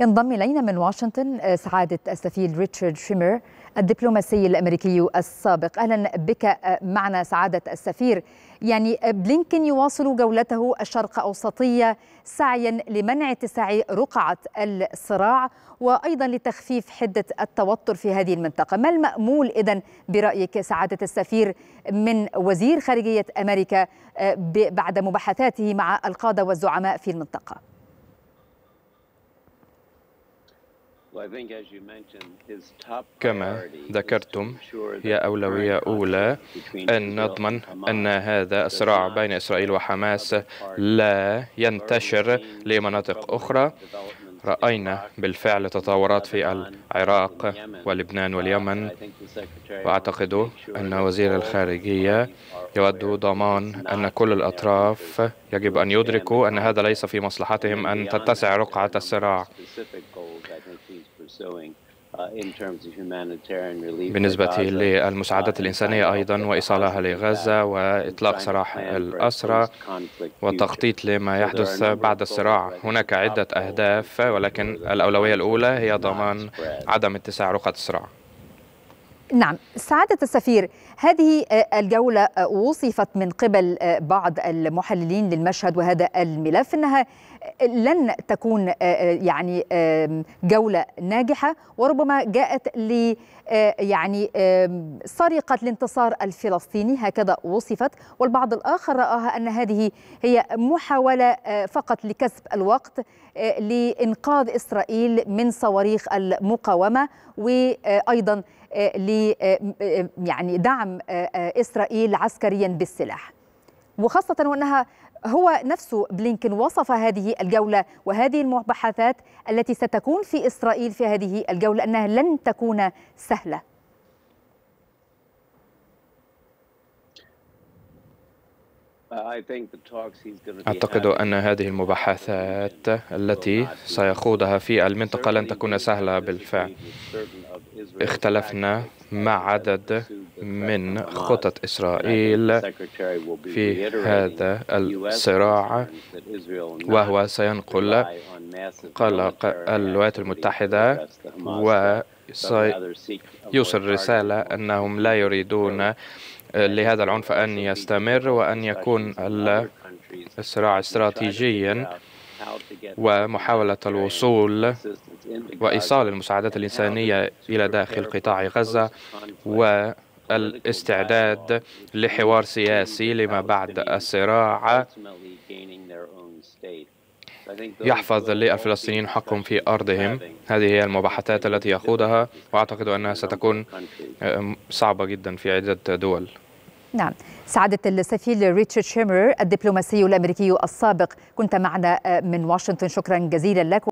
ينضم إلينا من واشنطن آه، سعادة السفير ريتشارد شيمر الدبلوماسي الأمريكي السابق أهلا بك آه، معنا سعادة السفير يعني آه، بلينكن يواصل جولته الشرق أوسطية سعيا لمنع اتساع رقعة الصراع وأيضا لتخفيف حدة التوتر في هذه المنطقة ما المأمول إذا برأيك سعادة السفير من وزير خارجية أمريكا بعد مباحثاته مع القادة والزعماء في المنطقة كما ذكرتم هي أولوية أولى أن نضمن أن هذا الصراع بين إسرائيل وحماس لا ينتشر لمناطق أخرى رأينا بالفعل تطورات في العراق ولبنان واليمن وأعتقد أن وزير الخارجية يود ضمان أن كل الأطراف يجب أن يدركوا أن هذا ليس في مصلحتهم أن تتسع رقعة الصراع Uh, بالنسبة للمساعدات uh, الإنسانية أيضا وإيصالها لغزة وإطلاق سراح الأسرى والتخطيط لما يحدث بعد الصراع هناك عدة أهداف ولكن الأولوية الأولى هي ضمان عدم اتساع رقعة الصراع نعم سعادة السفير هذه آه، الجولة آه، وصفت من قبل آه، بعض المحللين للمشهد وهذا الملف أنها لن تكون يعني جولة ناجحة وربما جاءت ل يعني سرقة الانتصار الفلسطيني هكذا وصفت والبعض الآخر رآها أن هذه هي محاولة فقط لكسب الوقت لإنقاذ إسرائيل من صواريخ المقاومة وأيضا لي آه، يعني دعم آه، آه، اسرائيل عسكريا بالسلاح وخاصه وانها هو نفسه بلينكن وصف هذه الجوله وهذه المباحثات التي ستكون في اسرائيل في هذه الجوله انها لن تكون سهله أعتقد أن هذه المباحثات التي سيخوضها في المنطقة لن تكون سهلة بالفعل اختلفنا مع عدد من خطط إسرائيل في هذا الصراع وهو سينقل قلق الولايات المتحدة ويوصل رسالة أنهم لا يريدون لهذا العنف أن يستمر وأن يكون الصراع استراتيجيا ومحاولة الوصول وإيصال المساعدات الإنسانية إلى داخل قطاع غزة و الاستعداد لحوار سياسي لما بعد الصراع يحفظ للفلسطينيين حقهم في أرضهم هذه هي المباحثات التي يخوضها وأعتقد أنها ستكون آه، صعبة جدا في عدة دول نعم سعادة السفير ريتشارد شيمر الدبلوماسي الأمريكي السابق كنت معنا آه، من واشنطن شكرا جزيلا لك